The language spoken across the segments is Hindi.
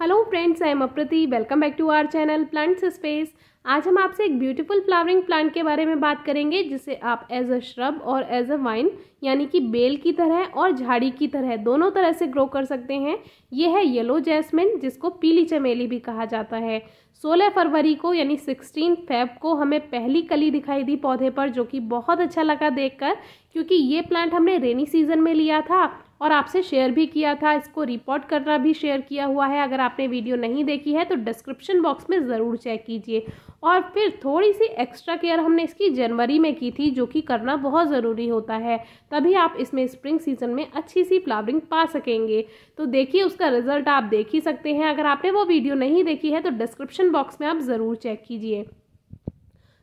hello friends I am Aprati welcome back to our channel plants space आज हम आपसे एक ब्यूटीफुल फ्लावरिंग प्लांट के बारे में बात करेंगे जिसे आप एज अ श्रब और एज अ वाइन यानी कि बेल की तरह और झाड़ी की तरह दोनों तरह से ग्रो कर सकते हैं यह है येलो जैस्मिन जिसको पीली चमेली भी कहा जाता है 16 फरवरी को यानी 16 फेब को हमें पहली कली दिखाई दी पौधे पर जो कि बहुत अच्छा लगा देखकर क्योंकि ये प्लांट हमने रेनी सीजन में लिया था और आपसे शेयर भी किया था इसको रिपोर्ट करना भी शेयर किया हुआ है अगर आपने वीडियो नहीं देखी है तो डिस्क्रिप्शन बॉक्स में ज़रूर चेक कीजिए और फिर थोड़ी सी एक्स्ट्रा केयर हमने इसकी जनवरी में की थी जो कि करना बहुत ज़रूरी होता है तभी आप इसमें स्प्रिंग सीजन में अच्छी सी फ्लावरिंग पा सकेंगे तो देखिए उसका रिजल्ट आप देख ही सकते हैं अगर आपने वो वीडियो नहीं देखी है तो डिस्क्रिप्शन बॉक्स में आप ज़रूर चेक कीजिए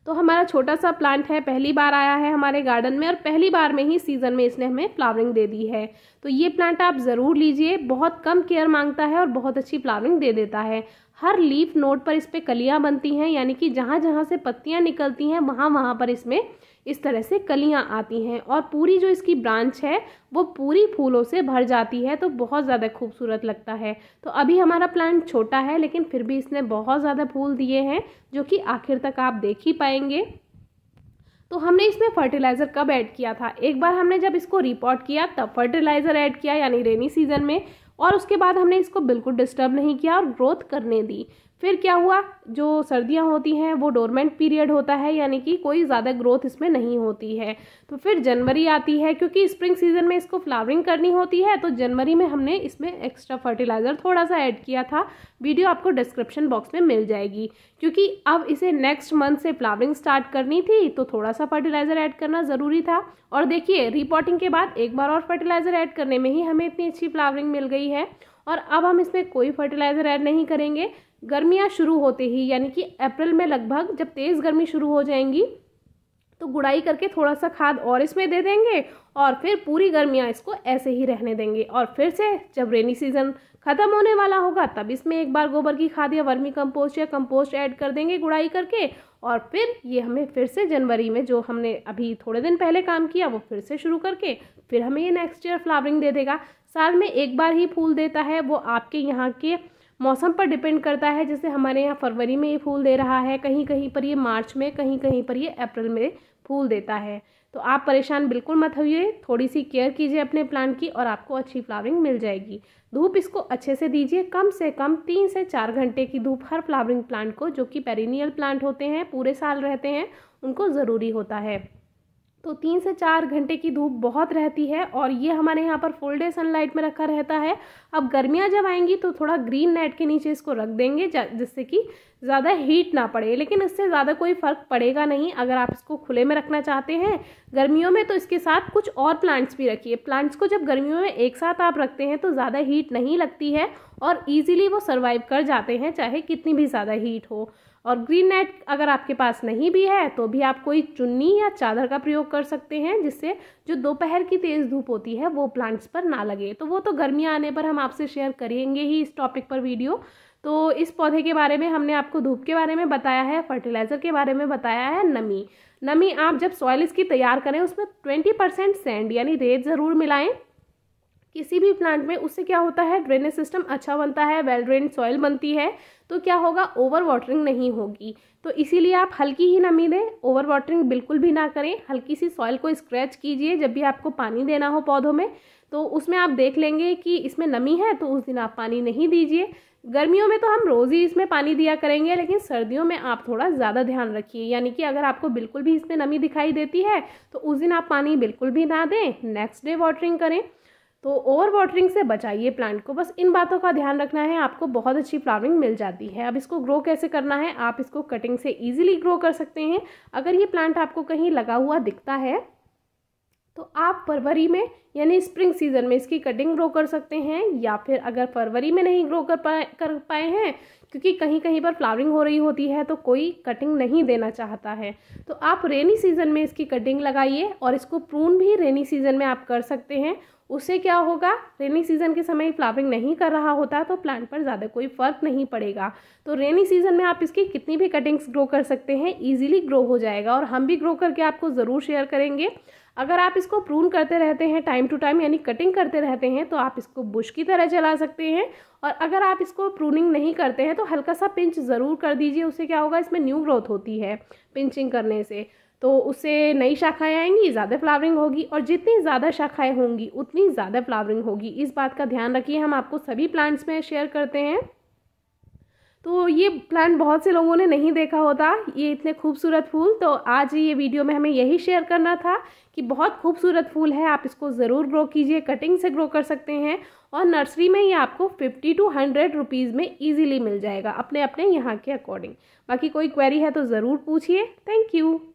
तो हमारा छोटा सा प्लांट है पहली बार आया है हमारे गार्डन में और पहली बार में ही सीज़न में इसने हमें फ्लावरिंग दे दी है तो ये प्लांट आप ज़रूर लीजिए बहुत कम केयर मांगता है और बहुत अच्छी फ्लावरिंग दे देता है हर लीफ नोड पर इस पर कलियाँ बनती हैं यानी कि जहाँ जहाँ से पत्तियाँ निकलती हैं वहाँ वहाँ पर इसमें इस तरह से कलियाँ आती हैं और पूरी जो इसकी ब्रांच है वो पूरी फूलों से भर जाती है तो बहुत ज़्यादा खूबसूरत लगता है तो अभी हमारा प्लांट छोटा है लेकिन फिर भी इसने बहुत ज़्यादा फूल दिए हैं जो कि आखिर तक आप देख ही पाएंगे तो हमने इसमें फर्टिलाइज़र कब ऐड किया था एक बार हमने जब इसको रिपोर्ट किया तब फर्टिलाइज़र ऐड किया यानी रेनी सीजन में और उसके बाद हमने इसको बिल्कुल डिस्टर्ब नहीं किया और ग्रोथ करने दी फिर क्या हुआ जो सर्दियाँ होती हैं वो डोरमेंट पीरियड होता है यानी कि कोई ज़्यादा ग्रोथ इसमें नहीं होती है तो फिर जनवरी आती है क्योंकि स्प्रिंग सीजन में इसको फ्लावरिंग करनी होती है तो जनवरी में हमने इसमें एक्स्ट्रा फर्टिलाइज़र थोड़ा सा ऐड किया था वीडियो आपको डिस्क्रिप्शन बॉक्स में मिल जाएगी क्योंकि अब इसे नेक्स्ट मंथ से फ्लावरिंग स्टार्ट करनी थी तो थोड़ा सा फर्टिलाइज़र ऐड करना ज़रूरी था और देखिए रिपोर्टिंग के बाद एक बार और फर्टिलाइज़र ऐड करने में ही हमें इतनी अच्छी फ्लावरिंग मिल गई है और अब हम इसमें कोई फर्टिलाइज़र ऐड नहीं करेंगे गर्मियाँ शुरू होते ही यानी कि अप्रैल में लगभग जब तेज़ गर्मी शुरू हो जाएंगी तो गुड़ाई करके थोड़ा सा खाद और इसमें दे देंगे और फिर पूरी गर्मियाँ इसको ऐसे ही रहने देंगे और फिर से जब रेनी सीज़न ख़त्म होने वाला होगा तब इसमें एक बार गोबर की खाद या वर्मी कंपोस्ट या कंपोस्ट ऐड कर देंगे गुड़ाई करके और फिर ये हमें फिर से जनवरी में जो हमने अभी थोड़े दिन पहले काम किया वो फिर से शुरू करके फिर हमें ये नेक्स्ट ईयर फ्लावरिंग दे देगा साल में एक बार ही फूल देता है वो आपके यहाँ के मौसम पर डिपेंड करता है जैसे हमारे यहाँ फरवरी में ये फूल दे रहा है कहीं कहीं पर ये मार्च में कहीं कहीं पर ये अप्रैल में फूल देता है तो आप परेशान बिल्कुल मत होइए थोड़ी सी केयर कीजिए अपने प्लांट की और आपको अच्छी फ्लावरिंग मिल जाएगी धूप इसको अच्छे से दीजिए कम से कम तीन से चार घंटे की धूप हर फ्लावरिंग प्लांट को जो कि पेरिनियल प्लांट होते हैं पूरे साल रहते हैं उनको ज़रूरी होता है तो तीन से चार घंटे की धूप बहुत रहती है और ये हमारे यहाँ पर फुल डे सनलाइट में रखा रहता है अब गर्मियाँ जब आएंगी तो थोड़ा ग्रीन नेट के नीचे इसको रख देंगे जिससे कि ज़्यादा हीट ना पड़े लेकिन इससे ज़्यादा कोई फ़र्क पड़ेगा नहीं अगर आप इसको खुले में रखना चाहते हैं गर्मियों में तो इसके साथ कुछ और प्लांट्स भी रखिए प्लांट्स को जब गर्मियों में एक साथ आप रखते हैं तो ज़्यादा हीट नहीं लगती है और ईजिली वो सर्वाइव कर जाते हैं चाहे कितनी भी ज़्यादा हीट हो और ग्रीन नेट अगर आपके पास नहीं भी है तो भी आप कोई चुन्नी या चादर का प्रयोग कर सकते हैं जिससे जो दोपहर की तेज़ धूप होती है वो प्लांट्स पर ना लगे तो वो तो गर्मी आने पर हम आपसे शेयर करेंगे ही इस टॉपिक पर वीडियो तो इस पौधे के बारे में हमने आपको धूप के बारे में बताया है फर्टिलाइज़र के बारे में बताया है नमी नमी आप जब सॉइल इसकी तैयार करें उसमें ट्वेंटी परसेंट सेंड यानी रेत ज़रूर मिलाएं किसी भी प्लांट में उससे क्या होता है ड्रेनेज सिस्टम अच्छा बनता है वेल ड्रेन सॉइल बनती है तो क्या होगा ओवर वाटरिंग नहीं होगी तो इसीलिए आप हल्की ही नमी दें ओवर वाटरिंग बिल्कुल भी ना करें हल्की सी सॉइल को स्क्रैच कीजिए जब भी आपको पानी देना हो पौधों में तो उसमें आप देख लेंगे कि इसमें नमी है तो उस दिन आप पानी नहीं दीजिए गर्मियों में तो हम रोज़ ही इसमें पानी दिया करेंगे लेकिन सर्दियों में आप थोड़ा ज़्यादा ध्यान रखिए यानी कि अगर आपको बिल्कुल भी इसमें नमी दिखाई देती है तो उस दिन आप पानी बिल्कुल भी ना दें नेक्स्ट डे वाटरिंग करें तो ओवर वाटरिंग से बचाइए प्लांट को बस इन बातों का ध्यान रखना है आपको बहुत अच्छी फ्लावरिंग मिल जाती है अब इसको ग्रो कैसे करना है आप इसको कटिंग से ईजिली ग्रो कर सकते हैं अगर ये प्लांट आपको कहीं लगा हुआ दिखता है तो आप फरवरी में यानी स्प्रिंग सीजन में इसकी कटिंग ग्रो कर सकते हैं या फिर अगर फरवरी में नहीं ग्रो कर पाए कर पाए हैं क्योंकि कहीं कहीं पर फ्लावरिंग हो रही होती है तो कोई कटिंग नहीं देना चाहता है तो आप रेनी सीजन में इसकी कटिंग लगाइए और इसको प्रून भी रेनी सीजन में आप कर सकते हैं उससे क्या होगा रेनी सीजन के समय फ्लावरिंग नहीं कर रहा होता तो प्लांट पर ज़्यादा कोई फर्क नहीं पड़ेगा तो रेनी सीजन में आप इसकी कितनी भी कटिंग्स ग्रो कर सकते हैं ईजिली ग्रो हो जाएगा और हम भी ग्रो करके आपको ज़रूर शेयर करेंगे अगर आप इसको प्रून करते रहते हैं टाइम टू टाइम यानी कटिंग करते रहते हैं तो आप इसको बुश की तरह जला सकते हैं और अगर आप इसको प्रूनिंग नहीं करते हैं तो हल्का सा पिंच ज़रूर कर दीजिए उससे क्या होगा इसमें न्यू ग्रोथ होती है पिंचिंग करने से तो उससे नई शाखाएं आएंगी ज़्यादा फ्लावरिंग होगी और जितनी ज़्यादा शाखाएं होंगी उतनी ज़्यादा फ्लावरिंग होगी इस बात का ध्यान रखिए हम आपको सभी प्लांट्स में शेयर करते हैं तो ये प्लांट बहुत से लोगों ने नहीं देखा होता ये इतने खूबसूरत फूल तो आज ये वीडियो में हमें यही शेयर करना था कि बहुत खूबसूरत फूल है आप इसको ज़रूर ग्रो कीजिए कटिंग से ग्रो कर सकते हैं और नर्सरी में ये आपको फिफ्टी टू हंड्रेड रुपीज़ में इजीली मिल जाएगा अपने अपने यहाँ के अकॉर्डिंग बाकी कोई क्वेरी है तो ज़रूर पूछिए थैंक यू